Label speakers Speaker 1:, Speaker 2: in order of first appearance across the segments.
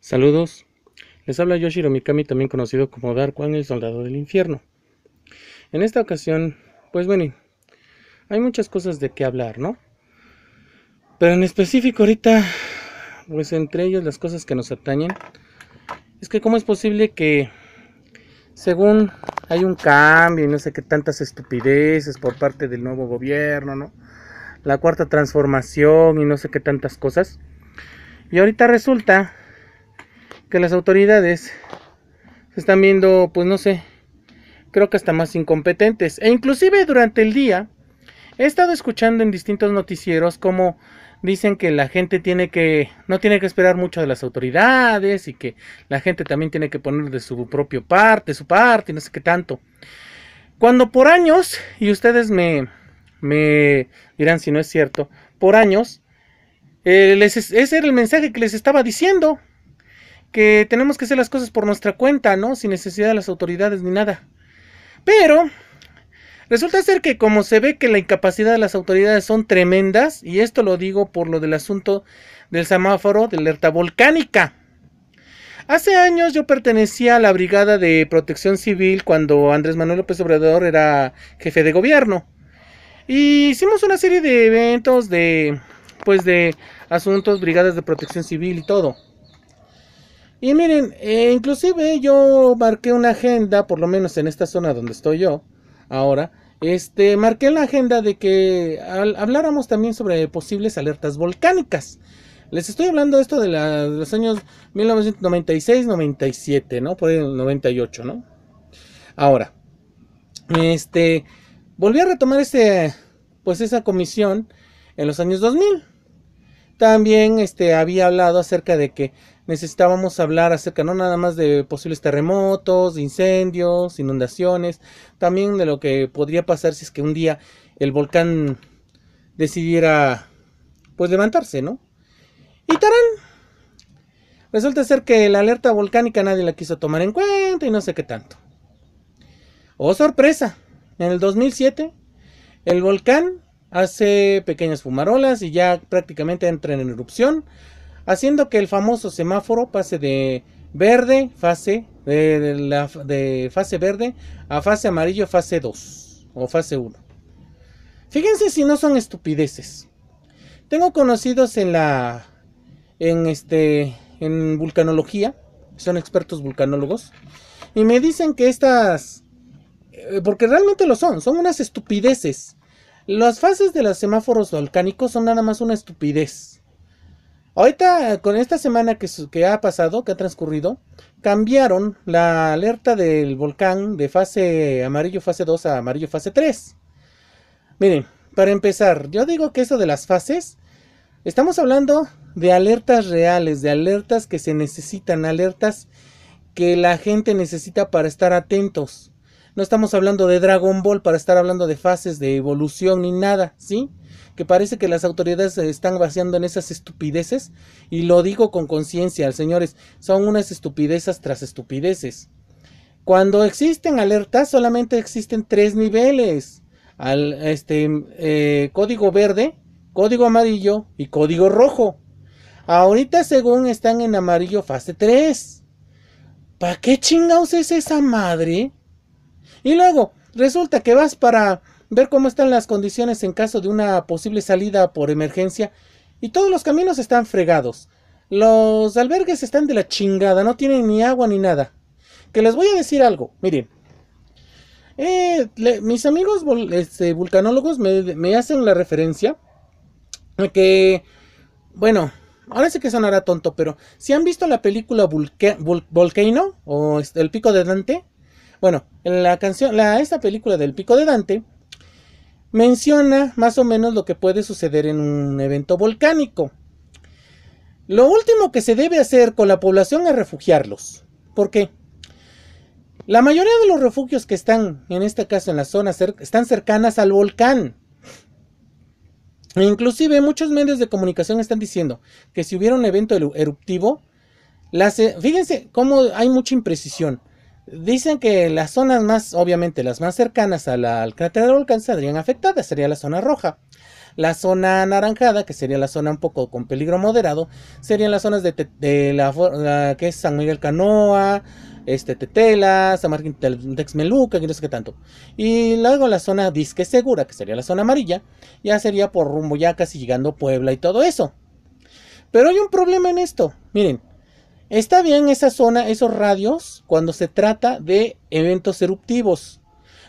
Speaker 1: Saludos, les habla Yoshiro Mikami, también conocido como Dark el soldado del infierno. En esta ocasión, pues bueno, hay muchas cosas de qué hablar, ¿no? Pero en específico ahorita, pues entre ellas las cosas que nos atañen, es que cómo es posible que según hay un cambio y no sé qué tantas estupideces por parte del nuevo gobierno, ¿no? La cuarta transformación y no sé qué tantas cosas. Y ahorita resulta que las autoridades se están viendo, pues no sé, creo que hasta más incompetentes. E inclusive durante el día he estado escuchando en distintos noticieros como dicen que la gente tiene que no tiene que esperar mucho de las autoridades y que la gente también tiene que poner de su propio parte, su parte, no sé qué tanto. Cuando por años y ustedes me me dirán si no es cierto, por años eh, ese era el mensaje que les estaba diciendo que tenemos que hacer las cosas por nuestra cuenta, ¿no? Sin necesidad de las autoridades ni nada. Pero resulta ser que como se ve que la incapacidad de las autoridades son tremendas, y esto lo digo por lo del asunto del semáforo de alerta volcánica. Hace años yo pertenecía a la Brigada de Protección Civil cuando Andrés Manuel López Obrador era jefe de gobierno. Y hicimos una serie de eventos de pues de asuntos, brigadas de protección civil y todo. Y miren, eh, inclusive yo marqué una agenda, por lo menos en esta zona donde estoy yo ahora, este, marqué la agenda de que habláramos también sobre posibles alertas volcánicas. Les estoy hablando esto de, la, de los años 1996-97, ¿no? Por el 98, ¿no? Ahora, este, volví a retomar ese, pues esa comisión en los años 2000. También este, había hablado acerca de que necesitábamos hablar acerca no nada más de posibles terremotos, incendios, inundaciones, también de lo que podría pasar si es que un día el volcán decidiera pues levantarse, ¿no? Y tarán, resulta ser que la alerta volcánica nadie la quiso tomar en cuenta y no sé qué tanto. Oh, sorpresa, en el 2007 el volcán hace pequeñas fumarolas y ya prácticamente entra en erupción haciendo que el famoso semáforo pase de verde, fase, de, fase verde a fase amarillo, fase 2 o fase 1. Fíjense si no son estupideces. Tengo conocidos en la en este en vulcanología, son expertos vulcanólogos y me dicen que estas eh, porque realmente lo son, son unas estupideces. Las fases de los semáforos volcánicos son nada más una estupidez. Ahorita, con esta semana que, ha pasado, que ha transcurrido, cambiaron la alerta del volcán de fase amarillo fase 2 a amarillo fase 3. Miren, para empezar, yo digo que eso de las fases, estamos hablando de alertas reales, de alertas que se necesitan, alertas que la gente necesita para estar atentos. No estamos hablando de Dragon Ball para estar hablando de fases, de evolución ni nada, ¿sí? Que parece que las autoridades se están vaciando en esas estupideces. Y lo digo con conciencia, señores, son unas estupideces tras estupideces. Cuando existen alertas, solamente existen tres niveles. Al, este, eh, código verde, código amarillo y código rojo. Ahorita según están en amarillo fase 3. ¿Para qué chingados es esa madre? Y luego, resulta que vas para ver cómo están las condiciones en caso de una posible salida por emergencia. Y todos los caminos están fregados. Los albergues están de la chingada, no tienen ni agua ni nada. Que les voy a decir algo, miren. Eh, mis amigos este, vulcanólogos me, hacen la referencia que, bueno, ahora sí que sonará tonto, pero si han visto la película Volcano o este, El Pico de Dante, bueno, en la canción, la, esta película del Pico de Dante menciona más o menos lo que puede suceder en un evento volcánico. Lo último que se debe hacer con la población es refugiarlos. ¿Por qué? La mayoría de los refugios que están, en este caso en la zona, están cercanas al volcán. E inclusive muchos medios de comunicación están diciendo que si hubiera un evento eruptivo, las, eh, fíjense cómo hay mucha imprecisión. Dicen que las zonas más, obviamente las más cercanas al cráter del volcán serían afectadas, sería la zona roja. La zona anaranjada, que sería la zona un poco con peligro moderado, serían las zonas de, la, que es San Miguel Canoa, este, Tetela, San Martín Texmeluca, que no sé qué tanto. Y luego la zona disque segura, que sería la zona amarilla, ya sería por rumbo ya casi llegando Puebla y todo eso. Pero hay un problema en esto. Miren, Está bien esa zona, esos radios, cuando se trata de eventos eruptivos.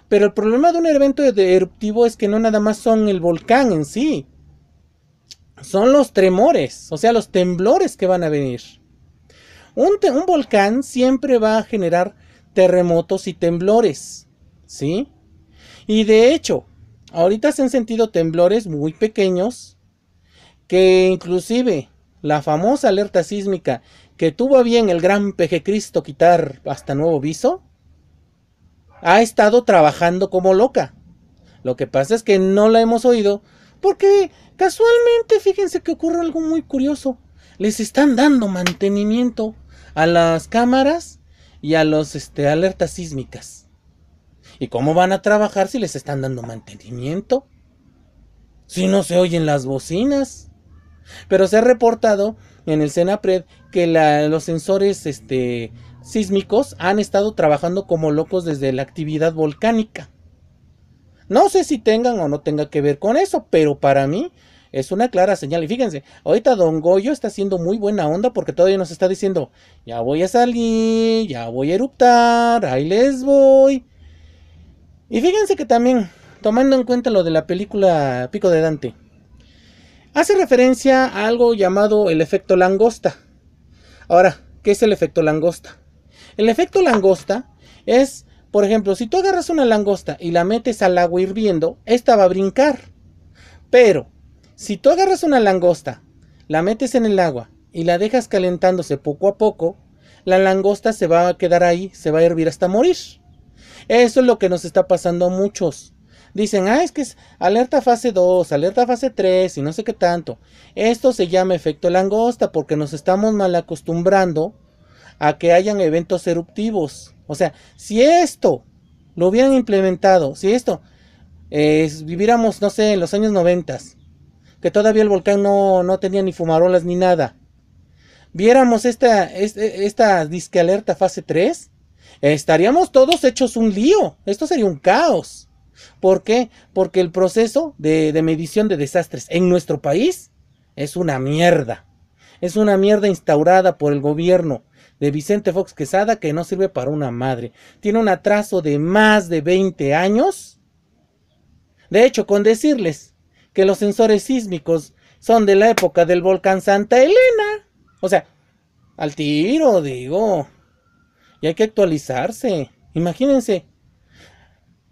Speaker 1: Pero el problema de un evento eruptivo es que no nada más son el volcán en sí. Son los tremores, o sea, los temblores que van a venir. Un, un volcán siempre va a generar terremotos y temblores. ¿Sí? Y de hecho, ahorita se han sentido temblores muy pequeños que inclusive la famosa alerta sísmica que tuvo a bien el gran Cristo quitar hasta nuevo viso, ha estado trabajando como loca. Lo que pasa es que no la hemos oído porque casualmente, fíjense que ocurre algo muy curioso. Les están dando mantenimiento a las cámaras y a los este, alertas sísmicas. ¿Y cómo van a trabajar si les están dando mantenimiento? Si no se oyen las bocinas. Pero se ha reportado en el Senapred que los sensores este, sísmicos han estado trabajando como locos desde la actividad volcánica. No sé si tengan o no tenga que ver con eso, pero para mí es una clara señal. Y fíjense, ahorita Don Goyo está haciendo muy buena onda porque todavía nos está diciendo, ya voy a salir, ya voy a eruptar, ahí les voy. Y fíjense que también, tomando en cuenta lo de la película Pico de Dante, hace referencia a algo llamado el efecto langosta. Ahora, ¿qué es el efecto langosta? El efecto langosta es, por ejemplo, si tú agarras una langosta y la metes al agua hirviendo, esta va a brincar. Pero, si tú agarras una langosta, la metes en el agua y la dejas calentándose poco a poco, la langosta se va a quedar ahí, se va a hervir hasta morir. Eso es lo que nos está pasando a muchos. Dicen, ah, es que es alerta fase 2, alerta fase 3 y no sé qué tanto. Esto se llama efecto langosta porque nos estamos mal acostumbrando a que hayan eventos eruptivos. O sea, si esto lo hubieran implementado, si esto eh, viviéramos, no sé, en los años 90, que todavía el volcán no, tenía ni fumarolas ni nada, viéramos esta, esta, e, esta disque alerta fase 3, estaríamos todos hechos un lío. Esto sería un caos. ¿Por qué? Porque el proceso de, medición de desastres en nuestro país es una mierda. Es una mierda instaurada por el gobierno de Vicente Fox Quesada que no sirve para una madre. Tiene un atraso de más de 20 años. De hecho, con decirles que los sensores sísmicos son de la época del volcán Santa Elena. O sea, al tiro, digo. Y hay que actualizarse. Imagínense,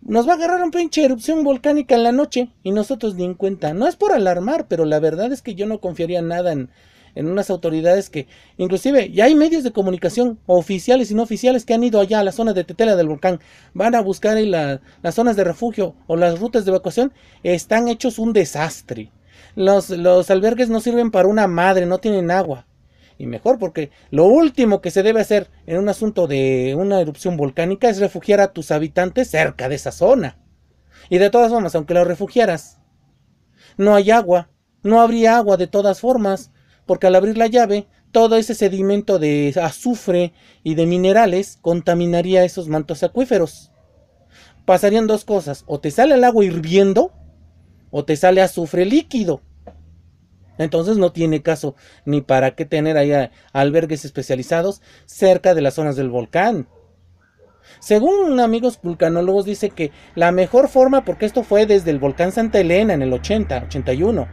Speaker 1: nos va a agarrar un pinche erupción volcánica en la noche y nosotros ni en cuenta. No es por alarmar, pero la verdad es que yo no confiaría nada en, unas autoridades que, inclusive, ya hay medios de comunicación oficiales y no oficiales que han ido allá a la zona de Tetela del volcán, van a buscar ahí las zonas de refugio o las rutas de evacuación, están hechos un desastre. Los, los albergues no sirven para una madre, no tienen agua y mejor, porque lo último que se debe hacer en un asunto de una erupción volcánica es refugiar a tus habitantes cerca de esa zona. Y de todas formas, aunque los refugiaras, no hay agua, no habría agua de todas formas, porque al abrir la llave, todo ese sedimento de azufre y de minerales contaminaría esos mantos acuíferos. Pasarían dos cosas, o te sale el agua hirviendo, o te sale azufre líquido. Entonces no tiene caso ni para qué tener ahí albergues especializados cerca de las zonas del volcán. Según amigos vulcanólogos dice que la mejor forma, porque esto fue desde el volcán Santa Elena en el 80, 81,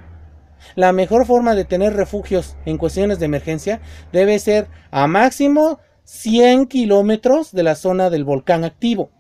Speaker 1: la mejor forma de tener refugios en cuestiones de emergencia debe ser a máximo 100 kilómetros de la zona del volcán activo.